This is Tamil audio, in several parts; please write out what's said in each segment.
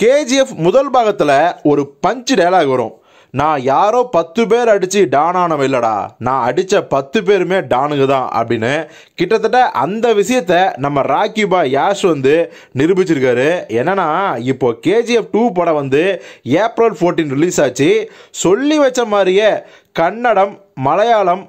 கேஜிஎஃப் முதல் பாகத்தில் ஒரு பஞ்சு டைலாக் வரும் நான் யாரோ பத்து பேர் அடித்து டானானவ இல்லைடா நான் அடித்த பத்து பேருமே டானுங்க தான் அப்படின்னு கிட்டத்தட்ட அந்த விஷயத்தை நம்ம ராக்கி பாய் யாஷ் வந்து நிரூபிச்சிருக்காரு என்னன்னா இப்போ கேஜிஎஃப் டூ படம் வந்து ஏப்ரல் ஃபோர்டீன் ரிலீஸ் ஆச்சு சொல்லி வச்ச மாதிரியே கன்னடம் மலையாளம்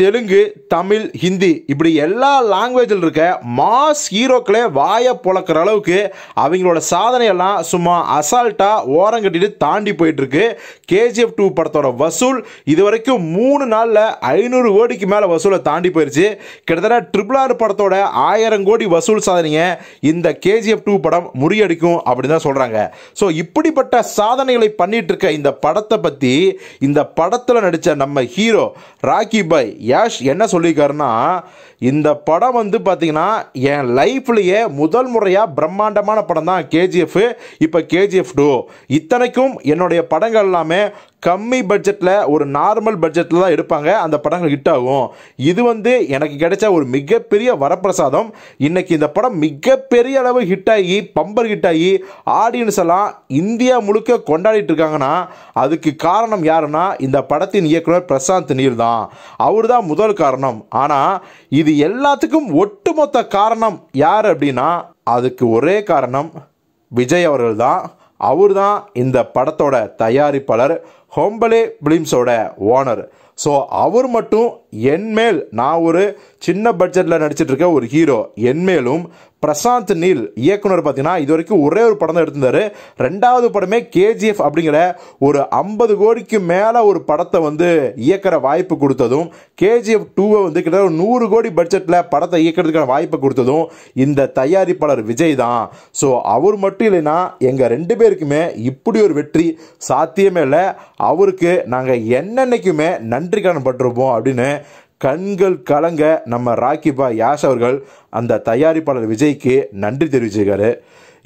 தெலுங்கு தமிழ் ஹிந்தி இப்படி எல்லா லாங்குவேஜில் இருக்க மாஸ் ஹீரோக்களே வாயை பொழக்கிற அளவுக்கு அவங்களோட சாதனையெல்லாம் சும்மா அசால்ட்டாக ஓரங்கட்டிட்டு தாண்டி போயிட்டுருக்கு கேஜிஎஃப் டூ படத்தோட வசூல் இது வரைக்கும் மூணு நாளில் ஐநூறு கோடிக்கு மேலே வசூலை தாண்டி போயிடுச்சு கிட்டத்தட்ட ட்ரிபிள் ஆர் படத்தோட ஆயிரம் கோடி வசூல் சாதனையை இந்த கேஜிஎஃப் டூ படம் முறியடிக்கும் அப்படின்னு தான் சொல்கிறாங்க ஸோ இப்படிப்பட்ட சாதனைகளை பண்ணிகிட்டு இருக்க இந்த படத்தை பற்றி இந்த படத்தில் நடித்த நம்ம ஹீரோ ராக்கி பாய் யாஷ் என்ன சொல்லியிருக்காருன்னா இந்த படம் வந்து பார்த்திங்கன்னா என் லைஃப்லேயே முதல் முறையாக பிரம்மாண்டமான படம் தான் கேஜிஎஃப் இப்போ கேஜிஎஃப் டூ இத்தனைக்கும் என்னுடைய படங்கள் எல்லாமே கம்மி பட்ஜெட்டில் ஒரு நார்மல் பட்ஜெட்டில் தான் எடுப்பாங்க அந்த படங்கள் ஹிட் ஆகும் இது வந்து எனக்கு கிடைச்ச ஒரு மிகப்பெரிய வரப்பிரசாதம் இன்றைக்கி இந்த படம் மிகப்பெரிய அளவு ஹிட் ஆகி பம்பர் ஹிட் ஆகி ஆடியன்ஸ் எல்லாம் இந்தியா முழுக்க கொண்டாடிட்டு இருக்காங்கன்னா அதுக்கு காரணம் யாருன்னா இந்த படத்தின் இயக்குனர் பிரசாந்த் நீர் தான் அவர் தான் முதல் காரணம் ஆனால் இது எல்லாத்துக்கும் ஒட்டுமொத்த காரணம் யார் அப்படின்னா அதுக்கு ஒரே காரணம் விஜய் அவர்கள் தான் அவர் தான் இந்த படத்தோட தயாரிப்பாளர் ஹோம்பலே பிலிம்ஸோட ஓனர் ஸோ அவர் மட்டும் என்மேல் நான் ஒரு சின்ன பட்ஜெட்டில் இருக்க ஒரு ஹீரோ என்மேலும் பிரசாந்த் நீல் இயக்குனர் பார்த்தீங்கன்னா இது வரைக்கும் ஒரே ஒரு படம் தான் எடுத்திருந்தாரு ரெண்டாவது படமே கேஜிஎஃப் அப்படிங்கிற ஒரு ஐம்பது கோடிக்கு மேலே ஒரு படத்தை வந்து இயக்கிற வாய்ப்பு கொடுத்ததும் கேஜிஎஃப் டூவை வந்து கிட்டத்தட்ட ஒரு நூறு கோடி பட்ஜெட்டில் படத்தை இயக்கிறதுக்கான வாய்ப்பு கொடுத்ததும் இந்த தயாரிப்பாளர் விஜய் தான் ஸோ அவர் மட்டும் இல்லைன்னா எங்கள் ரெண்டு பேருக்குமே இப்படி ஒரு வெற்றி சாத்தியமே இல்லை அவருக்கு நாங்கள் என்னென்னைக்குமே நன்றி கடன் பட்டிருப்போம் அப்படின்னு கண்கள் கலங்க நம்ம ராக்கிபா யாஷ் அவர்கள் அந்த தயாரிப்பாளர் விஜய்க்கு நன்றி தெரிவிச்சிருக்காரு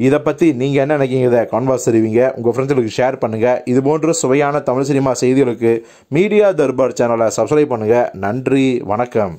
இதை பற்றி நீங்கள் என்ன நினைக்கிங்க இதை கான்வாஸ் தெரிவிங்க உங்கள் ஃப்ரெண்ட்ஸுக்கு ஷேர் பண்ணுங்கள் இது போன்ற சுவையான தமிழ் சினிமா செய்திகளுக்கு மீடியா தர்பார் சேனலை சப்ஸ்கிரைப் பண்ணுங்கள் நன்றி வணக்கம்